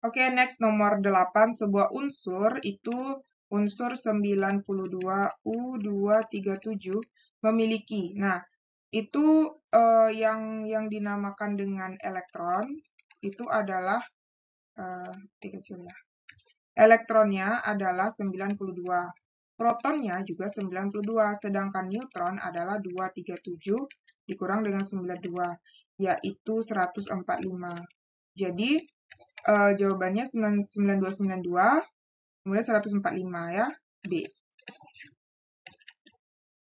Oke, okay, next nomor 8 sebuah unsur itu unsur 92U237 memiliki. Nah, itu uh, yang yang dinamakan dengan elektron itu adalah uh, kecil ya. Elektronnya adalah 92. Protonnya juga 92, sedangkan neutron adalah 237 dikurang dengan 92, yaitu 145. Jadi, uh, jawabannya 9292, kemudian 145 ya, B.